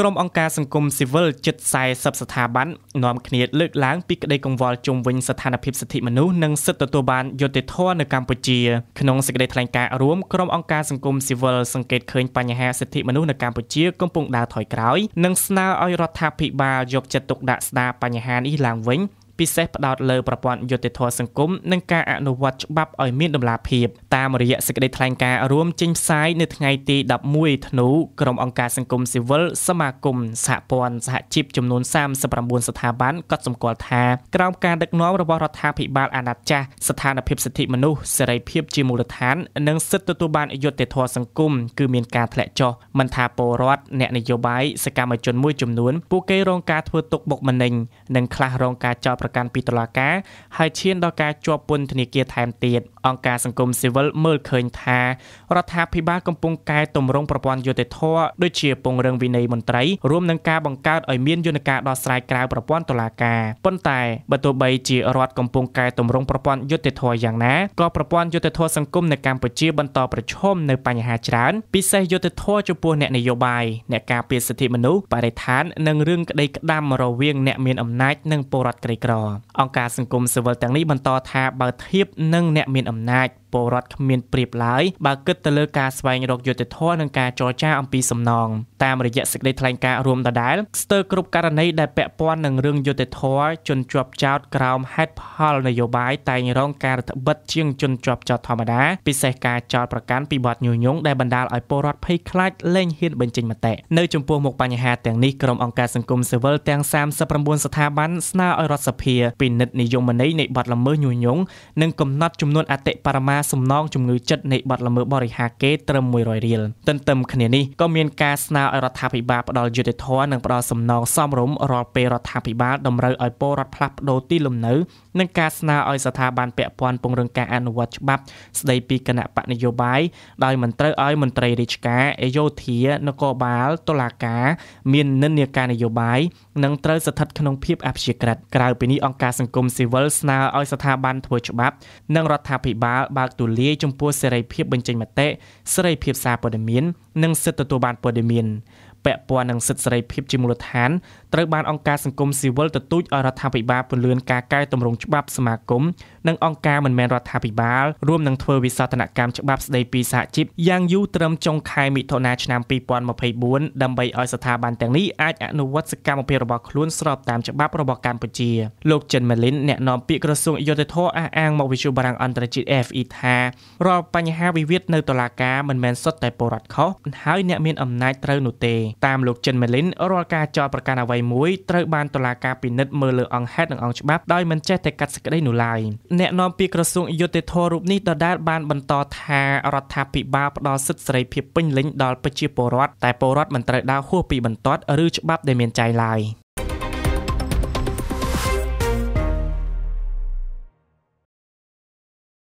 ក្រុមអង្គការសង្គមស៊ីវិលជិត40ស្ថាប័ននាំគ្នាលើកឡើងពីក្តីកង្វល់ជុំវិញស្ថានភាពសិទ្ធិមនុស្សនិងសិទ្ធិទទួលបានយុត្តិធម៌នៅកម្ពុជាក្នុងសេចក្តីថ្លែងការណ៍រួមក្រុមអង្គការសង្គមស៊ីវិលសង្កេតឃើញបញ្ហាសិទ្ធិមនុស្សនៅកម្ពុជា កំពុងដើរថយក្រោយនិងស្នើឲ្យរដ្ឋាភិបាលយកចិត្តទុកដាក់ស្ដារបញ្ហានេះឡើងវិញពិសេសផ្ដោតលើប្រព័ន្ធយុតិធម៌សង្គមនិងការអនុវត្តច្បាប់ឲ្យមានតម្លាភាពតាមរយៈសេចក្តីថ្លែងការណ៍រួមចេញផ្សាយនៅថ្ងៃទី11ធ្នូក្រុមអង្គការសង្គមស៊ីវិលសមាគមសហព័ន្ធសហជីពចំនួន39ស្ថាប័នកត់សម្គាល់ថាក្រោមការដឹកនាំរបស់រដ្ឋាភិបាលអាណត្តិចាស់ស្ថានភាពសិទ្ធិមនុស្សសេរីភាពជាមូលដ្ឋាន និង សិទ្ធិទទួលបានយុត្តិធម៌សង្គមគឺមានការធ្លាក់ចុះមិនថាពលរដ្ឋអ្នកនយោបាយសកម្មជនមួយចំនួនពួកគេរងការធ្វើទុកបុកម្នេញនិងខ្លះរងការចោទប្រប្រកាន់ពីតុលាការហើយឈានដល់ការជាប់ពន្ធនាគារថែមទៀតអង្គការសង្គមស៊ីវិលមើលឃើញថារដ្ឋាភិបាលកំពុងកែតម្រង់ប្រព័ន្ធយុតិធម៌ដូចជា ពង្រឹងវិន័យមន្ត្រីរួមនឹងការបង្កើតឲ្យមានយន្តការដោះស្រាយក្រៅប្រព័ន្ធតុលាការប៉ុន្តែបើទោះបីជារដ្ឋកំពុងកែតម្រង់ប្រព័ន្ធយុតិធម៌យ៉ាងណាក៏ប្រព័ន្ធយុតិធម៌សង្គមនៅកម្ពុជាបន្តប្រឈមនៅបញ្ហាច្រើន ពិសេសយុតិធម៌ចំពោះអ្នកនយោបាយអ្នកការពារសិទ្ធិមនុស្សបរិស្ថាននិងរឿងក្តីក្តាំរវាង អ្នកមានអំណាចនិងពលរដ្ឋក្រីក្រអង្គការសង្គមស៊ីវិលទាំងនេះបន្តថាបើធៀបនឹងអ្នកមានអំណាចពលរដ្ឋគ្មានប្រៀបឡើយបើគិតទៅលើការស្វែងរកយុត្តិធម៌និងការចរចាអំពីសំណងតាមរយៈសេចក្តីថ្លែងការណ៍រួមដដែលស្ទើរគ្រប់ករណីដែលពាក់ព័ន្ធនឹងរឿងយុត្តិធម៌ជនជាប់ចោតក្រោមហេតុផលនយោបាយតែងរងការរដ្ឋបិទជាង ជនជាប់ចោតធម្មតាពិសេសការចោតប្រកាន់ពីបទញុយញងដែលបណ្ដាលឲ្យពលរដ្ឋភ័យខ្លាចលែងហ៊ានបញ្ចេញមតិនៅចំពោះមុខបញ្ហាទាំងនេះក្រុមអង្គការសង្គមស៊ីវិលទាំង39ស្ថាប័នស្នើឲ្យរដ្ឋសភាពិនិត្យនិយមន័យនៃបទល្មើសញុយញងនិងកំណត់ចំនួនអតិបរមាសំណងជំងឺចិត្តនៃបទល្មើសបរិហាគេត្រឹម100រៀលទន្ទឹមគ្នានេះក៏មានការស្នើឲ្យរដ្ឋាភិបាលផ្ដល់យុត្តិធម៌និងផ្ដល់សំណងសមរម្យរាល់ពេលរដ្ឋាភិបាលតម្រូវឲ្យពលរដ្ឋផ្លាស់ប្ដូរទីលំនៅនិងការស្នើឲ្យស្ថាប័នពាក់ព័ន្ធពង្រឹងការអនុវត្តច្បាប់ ស្ដីពីគណៈបកនយោបាយដោយមិនត្រូវឲ្យមន្ត្រីរាជការអយោធានគរបាលតុលាការមាននិន្នាការនយោបាយនិងត្រូវស្ថិតក្នុងភាពអព្យាក្រឹតក្រៅពីនេះអង្គការសង្គមស៊ីវិលស្នើឲ្យស្ថាប័នធ្វើច្បាប់និងរដ្ឋាភិបាលបើបើកទូលាយចំពោះសេរីភាព បញ្ចេញមតិសេរីភាពសារព័ត៌មាននិងសិទ្ធិទទួលបានព័ត៌មានពាក់ព័ន្ធនឹងសិទ្ធិសេរីភាពជាមូលដ្ឋានត្រូវបានអង្គការសង្គមស៊ីវិលទទូចឲ្យរដ្ឋាភិបាលពន្យាការកែតម្រង់ច្បាប់សមាគមនិងអង្គការមិនមែនរដ្ឋាភិបាលរួមនឹងធ្វើវិសាស្ត្រនកម្មច្បាប់ស្តីពីសហជីពយ៉ាងយូរត្រឹមចុងខែមិថុនាឆ្នាំ2024ដើម្បីឲ្យស្ថាប័នទាំងនេះអាចអនុវត្តសកម្មភាពរបស់ខ្លួនស្របតាមច្បាប់របស់កម្ពុជា លោកចិនម៉ាលីនអ្នកនាំពាក្យក្រសួងយុទ្ធភ័ពអះអាងមកវិទ្យុបារាំងអន្តរជាតិ FE ថារាល់បញ្ហាវិវាទនៅតុលាការមិនមែនសុទ្ធតែពលរដ្ឋខុសហើយអ្នកមានអំណាចត្រូវនោះទេតាមលោកចិនម៉េលីនរាល់ការចោទប្រកាន់អ្វីមួយត្រូវបានតុលាការពិនិត្យមើលលើអង្គហេតុនិងអង្គច្បាប់ដោយមិនចេះតែកាត់សេចក្តីនោះឡើយអ្នកនាំពាក្យក្រសួងយុតិធធម៌រូបនេះដដែលបានបន្ត ថារដ្ឋាភិបាលផ្ដល់សិទ្ធិសេរីភាពពេញលេញដល់ប្រជាពលរដ្ឋតែពលរដ្ឋមិនត្រូវដើរហួសពីបន្ទាត់ឬច្បាប់ដែលមានចែងឡើយ